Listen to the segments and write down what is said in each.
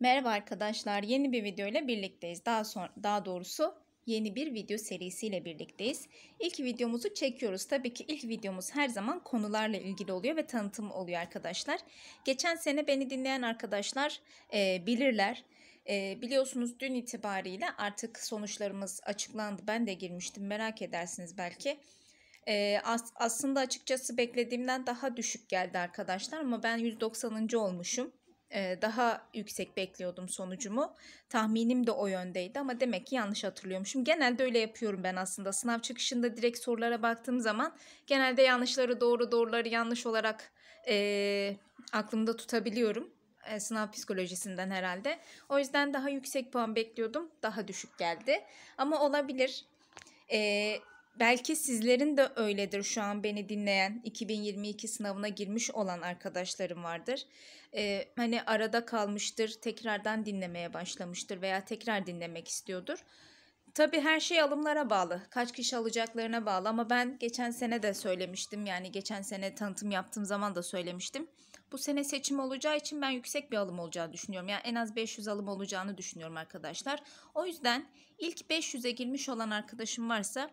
Merhaba arkadaşlar. Yeni bir video ile birlikteyiz. Daha sonra daha doğrusu yeni bir video serisiyle birlikteyiz. İlk videomuzu çekiyoruz. Tabii ki ilk videomuz her zaman konularla ilgili oluyor ve tanıtım oluyor arkadaşlar. Geçen sene beni dinleyen arkadaşlar e, bilirler. E, biliyorsunuz dün itibariyle artık sonuçlarımız açıklandı. Ben de girmiştim merak edersiniz belki. E, as aslında açıkçası beklediğimden daha düşük geldi arkadaşlar ama ben 190. olmuşum. E, daha yüksek bekliyordum sonucumu. Tahminim de o yöndeydi ama demek ki yanlış hatırlıyormuşum. Genelde öyle yapıyorum ben aslında. Sınav çıkışında direkt sorulara baktığım zaman genelde yanlışları doğru doğruları yanlış olarak e, aklımda tutabiliyorum. E, sınav psikolojisinden herhalde. O yüzden daha yüksek puan bekliyordum. Daha düşük geldi. Ama olabilir. E, Belki sizlerin de öyledir şu an beni dinleyen 2022 sınavına girmiş olan arkadaşlarım vardır. Ee, hani arada kalmıştır, tekrardan dinlemeye başlamıştır veya tekrar dinlemek istiyordur. Tabii her şey alımlara bağlı. Kaç kişi alacaklarına bağlı ama ben geçen sene de söylemiştim. Yani geçen sene tanıtım yaptığım zaman da söylemiştim. Bu sene seçim olacağı için ben yüksek bir alım olacağını düşünüyorum. Yani en az 500 alım olacağını düşünüyorum arkadaşlar. O yüzden ilk 500'e girmiş olan arkadaşım varsa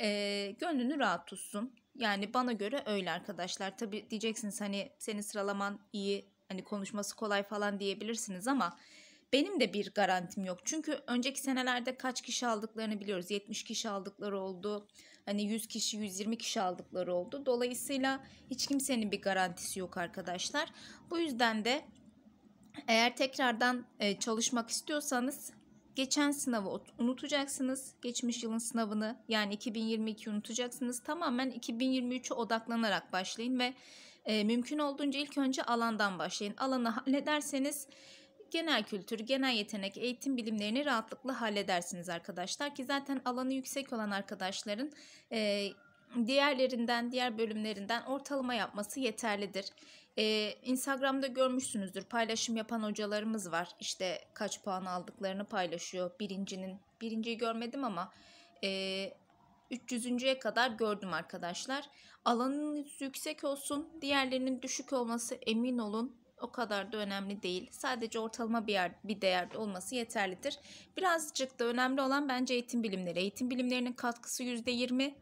e, gönlünü rahat tutsun. Yani bana göre öyle arkadaşlar. Tabi diyeceksiniz hani seni sıralaman iyi, hani konuşması kolay falan diyebilirsiniz ama benim de bir garantim yok. Çünkü önceki senelerde kaç kişi aldıklarını biliyoruz. 70 kişi aldıkları oldu. Hani 100 kişi, 120 kişi aldıkları oldu. Dolayısıyla hiç kimsenin bir garantisi yok arkadaşlar. Bu yüzden de eğer tekrardan çalışmak istiyorsanız geçen sınavı unutacaksınız. Geçmiş yılın sınavını yani 2022 unutacaksınız. Tamamen 2023'e odaklanarak başlayın ve e, mümkün olduğunca ilk önce alandan başlayın. Alanı hallederseniz genel kültür, genel yetenek, eğitim bilimlerini rahatlıkla halledersiniz arkadaşlar. Ki zaten alanı yüksek olan arkadaşların e, diğerlerinden, diğer bölümlerinden ortalama yapması yeterlidir. Ee, Instagram'da görmüşsünüzdür paylaşım yapan hocalarımız var. İşte kaç puan aldıklarını paylaşıyor. Birincinin, birinciyi görmedim ama e, 300.ye kadar gördüm arkadaşlar. Alanınız yüksek olsun, diğerlerinin düşük olması emin olun o kadar da önemli değil. Sadece ortalama bir yer, bir değerde olması yeterlidir. Birazcık da önemli olan bence eğitim bilimleri. Eğitim bilimlerinin katkısı %20,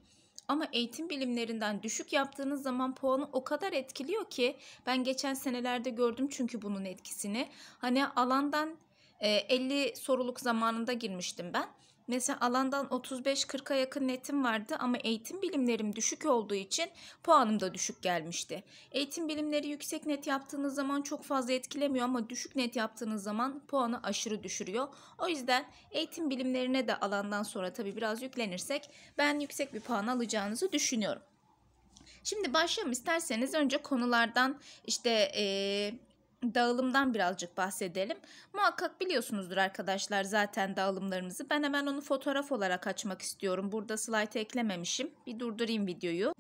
ama eğitim bilimlerinden düşük yaptığınız zaman puanı o kadar etkiliyor ki ben geçen senelerde gördüm çünkü bunun etkisini. Hani alandan 50 e, soruluk zamanında girmiştim ben. Mesela alandan 35-40'a yakın netim vardı ama eğitim bilimlerim düşük olduğu için puanım da düşük gelmişti. Eğitim bilimleri yüksek net yaptığınız zaman çok fazla etkilemiyor ama düşük net yaptığınız zaman puanı aşırı düşürüyor. O yüzden eğitim bilimlerine de alandan sonra tabii biraz yüklenirsek ben yüksek bir puan alacağınızı düşünüyorum. Şimdi başlayalım isterseniz önce konulardan işte... Ee, dağılımdan birazcık bahsedelim. Muhakkak biliyorsunuzdur arkadaşlar zaten dağılımlarımızı. Ben hemen onu fotoğraf olarak açmak istiyorum. Burada slayt eklememişim. Bir durdurayım videoyu.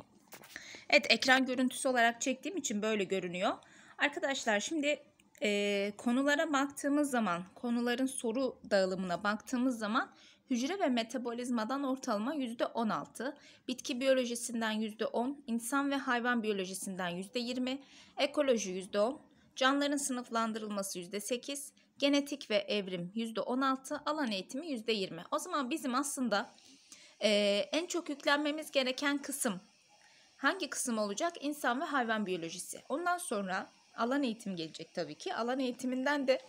Evet ekran görüntüsü olarak çektiğim için böyle görünüyor. Arkadaşlar şimdi e, konulara baktığımız zaman konuların soru dağılımına baktığımız zaman hücre ve metabolizmadan ortalama %16, bitki biyolojisinden %10, insan ve hayvan biyolojisinden %20, ekoloji %10, canlıların sınıflandırılması %8, genetik ve evrim %16, alan eğitimi %20. O zaman bizim aslında e, en çok yüklenmemiz gereken kısım hangi kısım olacak? İnsan ve hayvan biyolojisi. Ondan sonra alan eğitim gelecek tabii ki. Alan eğitiminden de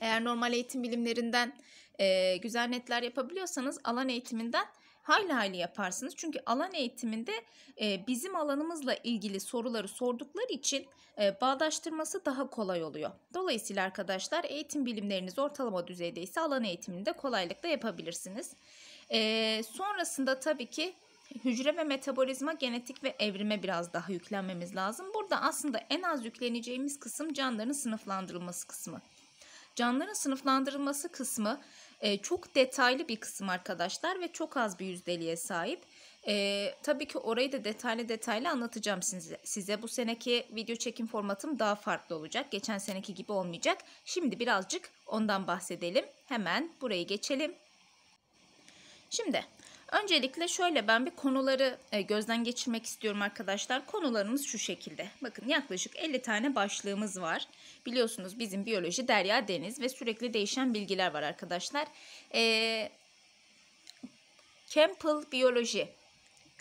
eğer normal eğitim bilimlerinden e, güzel netler yapabiliyorsanız alan eğitiminden hayli hayli yaparsınız. Çünkü alan eğitiminde e, bizim alanımızla ilgili soruları sordukları için e, bağdaştırması daha kolay oluyor. Dolayısıyla arkadaşlar eğitim bilimleriniz ortalama düzeydeyse alan eğitiminde kolaylıkla yapabilirsiniz. E, sonrasında tabii ki hücre ve metabolizma, genetik ve evrime biraz daha yüklenmemiz lazım. Burada aslında en az yükleneceğimiz kısım canlıların sınıflandırılması kısmı. Canlıların sınıflandırılması kısmı ee, çok detaylı bir kısım arkadaşlar ve çok az bir yüzdeliğe sahip. E, tabii ki orayı da detaylı detaylı anlatacağım size. size. Bu seneki video çekim formatım daha farklı olacak. Geçen seneki gibi olmayacak. Şimdi birazcık ondan bahsedelim. Hemen burayı geçelim. Şimdi Öncelikle şöyle ben bir konuları e, gözden geçirmek istiyorum arkadaşlar. Konularımız şu şekilde. Bakın yaklaşık 50 tane başlığımız var. Biliyorsunuz bizim biyoloji derya deniz ve sürekli değişen bilgiler var arkadaşlar. Ee, Campbell biyoloji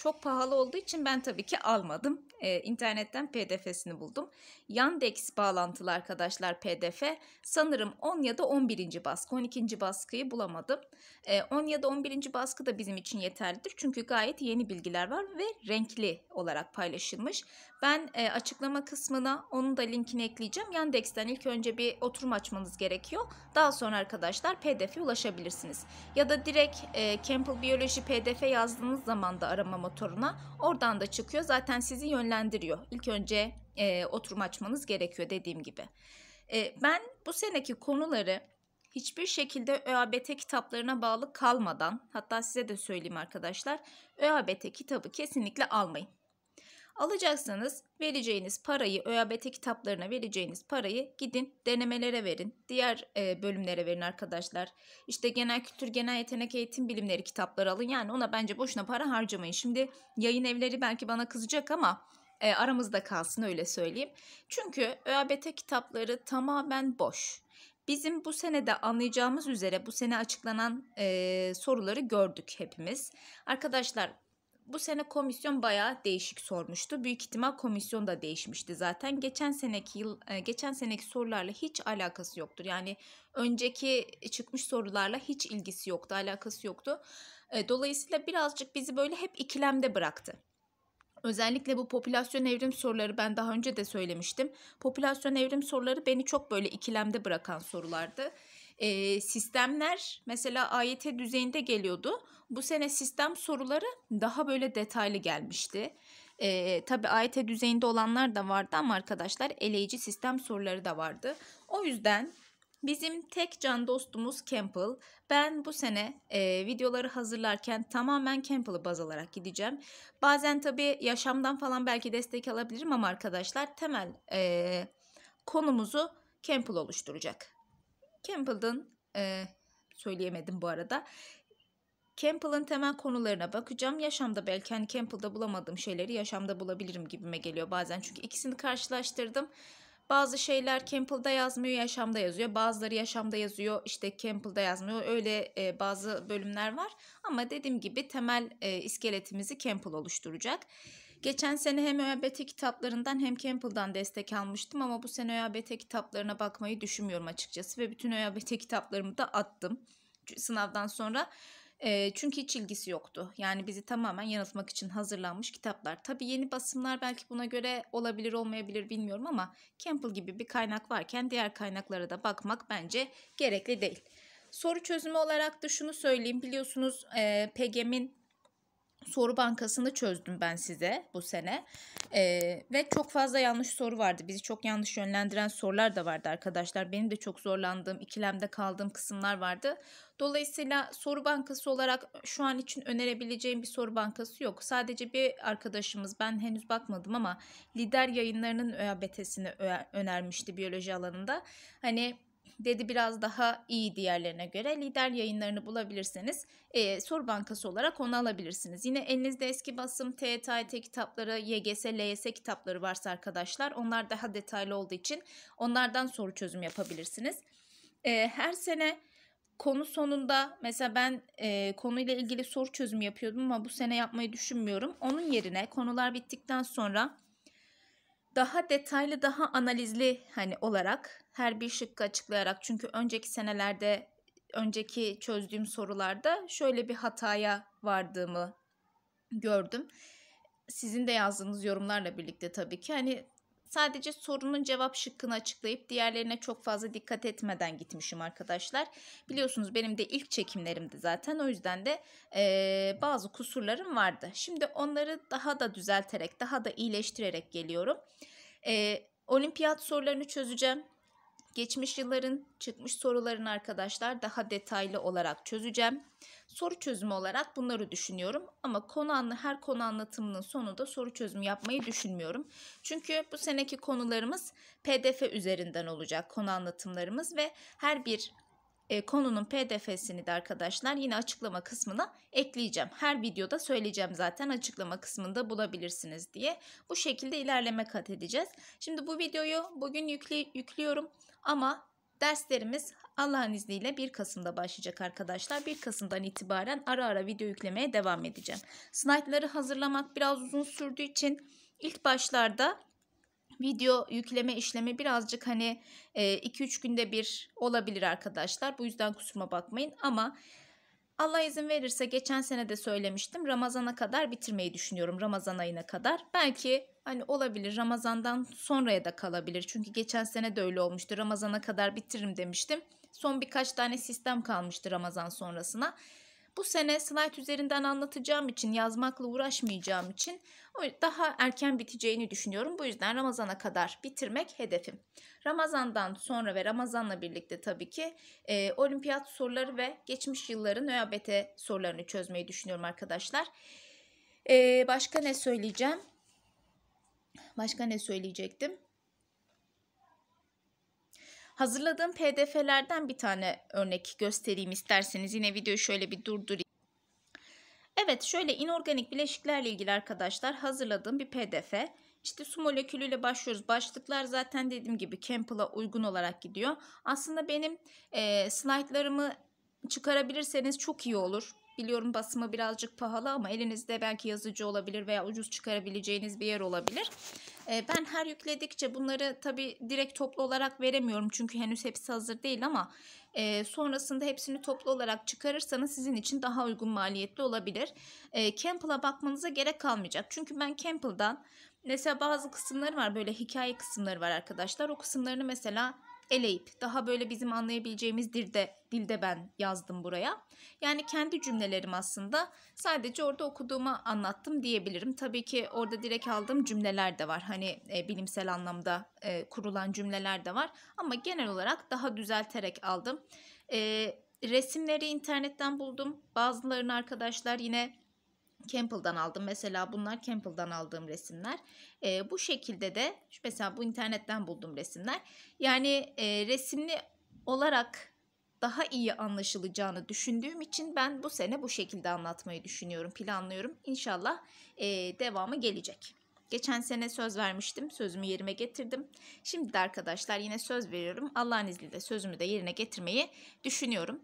çok pahalı olduğu için ben tabii ki almadım. Ee, internetten pdf'sini buldum. Yandex bağlantılı arkadaşlar pdf. Sanırım 10 ya da 11. baskı 12. baskıyı bulamadım. Ee, 10 ya da 11. baskı da bizim için yeterlidir. Çünkü gayet yeni bilgiler var ve renkli olarak paylaşılmış. Ben e, açıklama kısmına onun da linkini ekleyeceğim. Yandex'ten ilk önce bir oturum açmanız gerekiyor. Daha sonra arkadaşlar PDF'ye ulaşabilirsiniz. Ya da direkt e, Campbell Biyoloji pdf yazdığınız zaman da arama motoruna. Oradan da çıkıyor. Zaten sizi yönlendiriyor. İlk önce e, oturum açmanız gerekiyor dediğim gibi. E, ben bu seneki konuları hiçbir şekilde ÖABT kitaplarına bağlı kalmadan hatta size de söyleyeyim arkadaşlar ÖABT kitabı kesinlikle almayın. Alacaksanız vereceğiniz parayı, ÖABT kitaplarına vereceğiniz parayı gidin denemelere verin. Diğer e, bölümlere verin arkadaşlar. İşte genel kültür, genel yetenek eğitim bilimleri kitapları alın. Yani ona bence boşuna para harcamayın. Şimdi yayın evleri belki bana kızacak ama e, aramızda kalsın öyle söyleyeyim. Çünkü ÖABT kitapları tamamen boş. Bizim bu senede anlayacağımız üzere bu sene açıklanan e, soruları gördük hepimiz. Arkadaşlar bu sene komisyon bayağı değişik sormuştu. Büyük ihtimal komisyon da değişmişti zaten. Geçen seneki yıl e, geçen seneki sorularla hiç alakası yoktur. Yani önceki çıkmış sorularla hiç ilgisi yoktu, alakası yoktu. E, dolayısıyla birazcık bizi böyle hep ikilemde bıraktı. Özellikle bu popülasyon evrim soruları ben daha önce de söylemiştim. Popülasyon evrim soruları beni çok böyle ikilemde bırakan sorulardı e, sistemler mesela AYT düzeyinde geliyordu. Bu sene sistem soruları daha böyle detaylı gelmişti. E, tabii AYT düzeyinde olanlar da vardı ama arkadaşlar eleyici sistem soruları da vardı. O yüzden Bizim tek can dostumuz Campbell. Ben bu sene e, videoları hazırlarken tamamen Campbell'ı baz alarak gideceğim. Bazen tabii yaşamdan falan belki destek alabilirim ama arkadaşlar temel e, konumuzu Campbell oluşturacak. Campbell'ın e, söyleyemedim bu arada. Campbell'ın temel konularına bakacağım. Yaşamda belki hani Campbell'da bulamadığım şeyleri yaşamda bulabilirim gibime geliyor bazen. Çünkü ikisini karşılaştırdım. Bazı şeyler Campbell'da yazmıyor, yaşamda yazıyor. Bazıları yaşamda yazıyor, işte Campbell'da yazmıyor. Öyle e, bazı bölümler var. Ama dediğim gibi temel e, iskeletimizi Campbell oluşturacak. Geçen sene hem ÖABT kitaplarından hem Campbell'dan destek almıştım ama bu sene ÖABT kitaplarına bakmayı düşünmüyorum açıkçası ve bütün ÖABT kitaplarımı da attım sınavdan sonra. E, çünkü hiç ilgisi yoktu. Yani bizi tamamen yanıltmak için hazırlanmış kitaplar. Tabii yeni basımlar belki buna göre olabilir olmayabilir bilmiyorum ama Campbell gibi bir kaynak varken diğer kaynaklara da bakmak bence gerekli değil. Soru çözümü olarak da şunu söyleyeyim biliyorsunuz e, PEGEM'in soru bankasını çözdüm ben size bu sene. Ee, ve çok fazla yanlış soru vardı. Bizi çok yanlış yönlendiren sorular da vardı arkadaşlar. Benim de çok zorlandığım, ikilemde kaldığım kısımlar vardı. Dolayısıyla soru bankası olarak şu an için önerebileceğim bir soru bankası yok. Sadece bir arkadaşımız, ben henüz bakmadım ama lider yayınlarının ÖABT'sini önermişti biyoloji alanında. Hani Dedi biraz daha iyi diğerlerine göre. Lider yayınlarını bulabilirseniz e, soru bankası olarak onu alabilirsiniz. Yine elinizde eski basım TYT kitapları, YGS, LYS kitapları varsa arkadaşlar onlar daha detaylı olduğu için onlardan soru çözüm yapabilirsiniz. E, her sene konu sonunda mesela ben e, konuyla ilgili soru çözüm yapıyordum ama bu sene yapmayı düşünmüyorum. Onun yerine konular bittikten sonra daha detaylı, daha analizli hani olarak her bir şıkkı açıklayarak çünkü önceki senelerde önceki çözdüğüm sorularda şöyle bir hataya vardığımı gördüm. Sizin de yazdığınız yorumlarla birlikte tabii ki hani Sadece sorunun cevap şıkkını açıklayıp diğerlerine çok fazla dikkat etmeden gitmişim arkadaşlar. Biliyorsunuz benim de ilk çekimlerimdi zaten o yüzden de e, bazı kusurlarım vardı. Şimdi onları daha da düzelterek daha da iyileştirerek geliyorum. E, olimpiyat sorularını çözeceğim. Geçmiş yılların çıkmış sorularını arkadaşlar daha detaylı olarak çözeceğim. Soru çözümü olarak bunları düşünüyorum ama konu anlı her konu anlatımının sonunda soru çözümü yapmayı düşünmüyorum. Çünkü bu seneki konularımız PDF üzerinden olacak konu anlatımlarımız ve her bir e, konunun pdf'sini de arkadaşlar yine açıklama kısmına ekleyeceğim. Her videoda söyleyeceğim zaten açıklama kısmında bulabilirsiniz diye. Bu şekilde ilerleme kat edeceğiz. Şimdi bu videoyu bugün yükle, yüklüyorum ama derslerimiz Allah'ın izniyle 1 Kasım'da başlayacak arkadaşlar. 1 Kasım'dan itibaren ara ara video yüklemeye devam edeceğim. Slaytları hazırlamak biraz uzun sürdüğü için ilk başlarda video yükleme işlemi birazcık hani 2-3 e, günde bir olabilir arkadaşlar. Bu yüzden kusuruma bakmayın ama Allah izin verirse geçen sene de söylemiştim. Ramazana kadar bitirmeyi düşünüyorum. Ramazan ayına kadar. Belki hani olabilir Ramazan'dan sonraya da kalabilir. Çünkü geçen sene de öyle olmuştu. Ramazana kadar bitiririm demiştim. Son birkaç tane sistem kalmıştı Ramazan sonrasına. Bu sene slide üzerinden anlatacağım için, yazmakla uğraşmayacağım için daha erken biteceğini düşünüyorum. Bu yüzden Ramazan'a kadar bitirmek hedefim. Ramazan'dan sonra ve Ramazan'la birlikte tabii ki e, olimpiyat soruları ve geçmiş yılların ÖABT sorularını çözmeyi düşünüyorum arkadaşlar. E, başka ne söyleyeceğim? Başka ne söyleyecektim? Hazırladığım PDF'lerden bir tane örnek göstereyim isterseniz. Yine videoyu şöyle bir durdurayım. Evet şöyle inorganik bileşiklerle ilgili arkadaşlar hazırladığım bir pdf. İşte su molekülüyle başlıyoruz. Başlıklar zaten dediğim gibi Campbell'a uygun olarak gidiyor. Aslında benim e, slaytlarımı çıkarabilirseniz çok iyi olur. Biliyorum basımı birazcık pahalı ama elinizde belki yazıcı olabilir veya ucuz çıkarabileceğiniz bir yer olabilir. Ee, ben her yükledikçe bunları tabi direkt toplu olarak veremiyorum çünkü henüz hepsi hazır değil ama e, sonrasında hepsini toplu olarak çıkarırsanız sizin için daha uygun maliyetli olabilir. E, Campbell'a bakmanıza gerek kalmayacak çünkü ben Campbell'dan mesela bazı kısımları var böyle hikaye kısımları var arkadaşlar o kısımlarını mesela eleyip daha böyle bizim anlayabileceğimiz dilde, dilde ben yazdım buraya. Yani kendi cümlelerim aslında sadece orada okuduğumu anlattım diyebilirim. Tabii ki orada direkt aldığım cümleler de var. Hani e, bilimsel anlamda e, kurulan cümleler de var. Ama genel olarak daha düzelterek aldım. E, resimleri internetten buldum. Bazılarını arkadaşlar yine Campbell'dan aldım. Mesela bunlar Campbell'dan aldığım resimler. E, bu şekilde de mesela bu internetten buldum resimler. Yani e, resimli olarak daha iyi anlaşılacağını düşündüğüm için ben bu sene bu şekilde anlatmayı düşünüyorum, planlıyorum. İnşallah e, devamı gelecek. Geçen sene söz vermiştim, sözümü yerime getirdim. Şimdi de arkadaşlar yine söz veriyorum. Allah'ın izniyle sözümü de yerine getirmeyi düşünüyorum.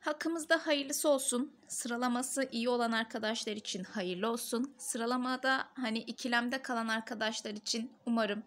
Hakkımızda hayırlısı olsun. Sıralaması iyi olan arkadaşlar için hayırlı olsun. Sıralamada hani ikilemde kalan arkadaşlar için umarım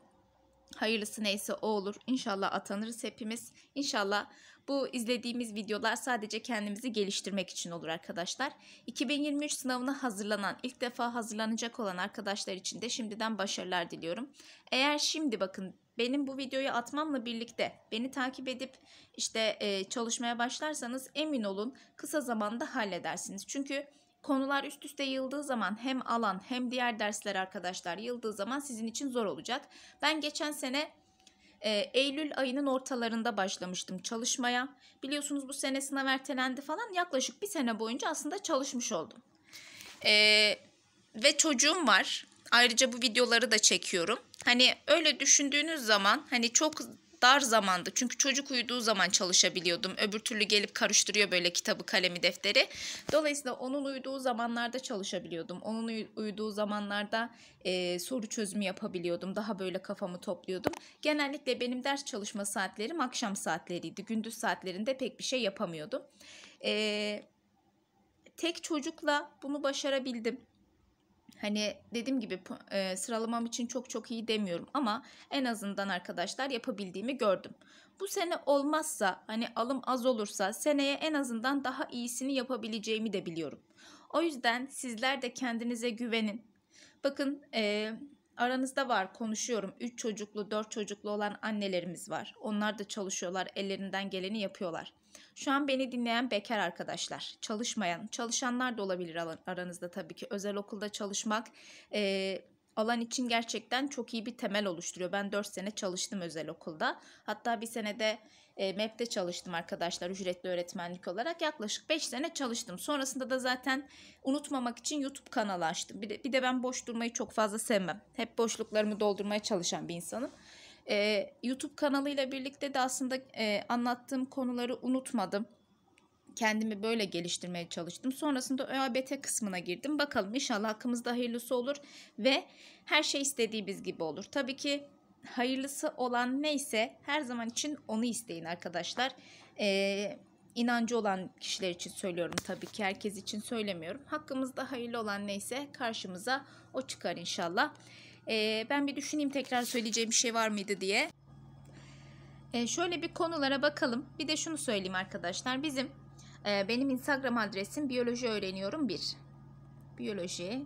hayırlısı neyse o olur. İnşallah atanırız hepimiz. İnşallah bu izlediğimiz videolar sadece kendimizi geliştirmek için olur arkadaşlar. 2023 sınavına hazırlanan, ilk defa hazırlanacak olan arkadaşlar için de şimdiden başarılar diliyorum. Eğer şimdi bakın benim bu videoyu atmamla birlikte beni takip edip işte e, çalışmaya başlarsanız emin olun kısa zamanda halledersiniz. Çünkü konular üst üste yıldığı zaman hem alan hem diğer dersler arkadaşlar yıldığı zaman sizin için zor olacak. Ben geçen sene e, Eylül ayının ortalarında başlamıştım çalışmaya. Biliyorsunuz bu sene sınav ertelendi falan yaklaşık bir sene boyunca aslında çalışmış oldum. E, ve çocuğum var. Ayrıca bu videoları da çekiyorum. Hani öyle düşündüğünüz zaman hani çok dar zamandı. Çünkü çocuk uyuduğu zaman çalışabiliyordum. Öbür türlü gelip karıştırıyor böyle kitabı, kalemi, defteri. Dolayısıyla onun uyuduğu zamanlarda çalışabiliyordum. Onun uyuduğu zamanlarda e, soru çözümü yapabiliyordum. Daha böyle kafamı topluyordum. Genellikle benim ders çalışma saatlerim akşam saatleriydi. Gündüz saatlerinde pek bir şey yapamıyordum. E, tek çocukla bunu başarabildim. Hani dediğim gibi e, sıralamam için çok çok iyi demiyorum ama en azından arkadaşlar yapabildiğimi gördüm. Bu sene olmazsa hani alım az olursa seneye en azından daha iyisini yapabileceğimi de biliyorum. O yüzden sizler de kendinize güvenin. Bakın e, aranızda var konuşuyorum 3 çocuklu 4 çocuklu olan annelerimiz var. Onlar da çalışıyorlar ellerinden geleni yapıyorlar. Şu an beni dinleyen bekar arkadaşlar, çalışmayan, çalışanlar da olabilir aranızda tabii ki. Özel okulda çalışmak e, alan için gerçekten çok iyi bir temel oluşturuyor. Ben 4 sene çalıştım özel okulda. Hatta bir senede e, MEP'te çalıştım arkadaşlar ücretli öğretmenlik olarak. Yaklaşık 5 sene çalıştım. Sonrasında da zaten unutmamak için YouTube kanalı açtım. Bir de, bir de ben boş durmayı çok fazla sevmem. Hep boşluklarımı doldurmaya çalışan bir insanım. E, YouTube kanalıyla birlikte de aslında e, anlattığım konuları unutmadım. Kendimi böyle geliştirmeye çalıştım. Sonrasında ÖABT kısmına girdim. Bakalım inşallah hakkımızda hayırlısı olur ve her şey istediğimiz gibi olur. Tabii ki hayırlısı olan neyse her zaman için onu isteyin arkadaşlar. Ee, inancı olan kişiler için söylüyorum tabii ki herkes için söylemiyorum. Hakkımızda hayırlı olan neyse karşımıza o çıkar inşallah. E, ben bir düşüneyim tekrar söyleyeceğim bir şey var mıydı diye. E, şöyle bir konulara bakalım. Bir de şunu söyleyeyim arkadaşlar. Bizim e, benim Instagram adresim biyoloji öğreniyorum 1. Biyoloji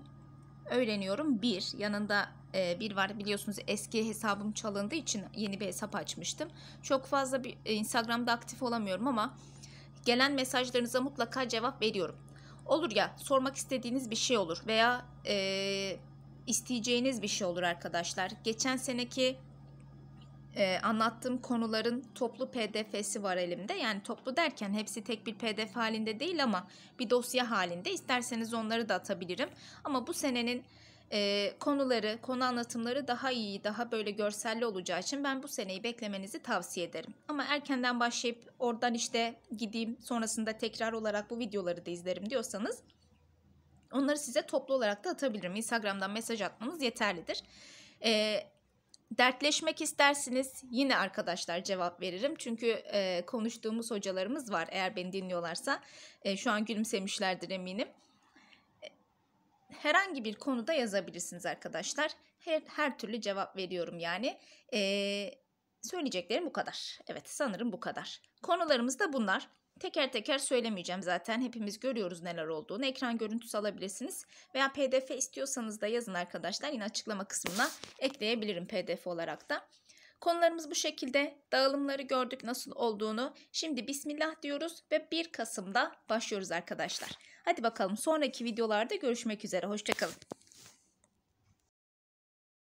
öğreniyorum 1. Yanında e, bir var biliyorsunuz eski hesabım çalındığı için yeni bir hesap açmıştım. Çok fazla bir e, Instagram'da aktif olamıyorum ama gelen mesajlarınıza mutlaka cevap veriyorum. Olur ya sormak istediğiniz bir şey olur veya e, isteyeceğiniz bir şey olur arkadaşlar. Geçen seneki e, anlattığım konuların toplu pdf'si var elimde. Yani toplu derken hepsi tek bir pdf halinde değil ama bir dosya halinde. İsterseniz onları da atabilirim. Ama bu senenin e, konuları, konu anlatımları daha iyi, daha böyle görselli olacağı için ben bu seneyi beklemenizi tavsiye ederim. Ama erkenden başlayıp oradan işte gideyim sonrasında tekrar olarak bu videoları da izlerim diyorsanız Onları size toplu olarak da atabilirim. Instagram'dan mesaj atmanız yeterlidir. E, dertleşmek istersiniz yine arkadaşlar cevap veririm. Çünkü e, konuştuğumuz hocalarımız var eğer beni dinliyorlarsa. E, şu an gülümsemişlerdir eminim. E, herhangi bir konuda yazabilirsiniz arkadaşlar. Her, her türlü cevap veriyorum yani. E, söyleyeceklerim bu kadar. Evet sanırım bu kadar. Konularımız da bunlar. Teker teker söylemeyeceğim zaten. Hepimiz görüyoruz neler olduğunu. Ekran görüntüsü alabilirsiniz. Veya pdf istiyorsanız da yazın arkadaşlar. Yine açıklama kısmına ekleyebilirim pdf olarak da. Konularımız bu şekilde. Dağılımları gördük nasıl olduğunu. Şimdi bismillah diyoruz ve 1 Kasım'da başlıyoruz arkadaşlar. Hadi bakalım sonraki videolarda görüşmek üzere. Hoşçakalın.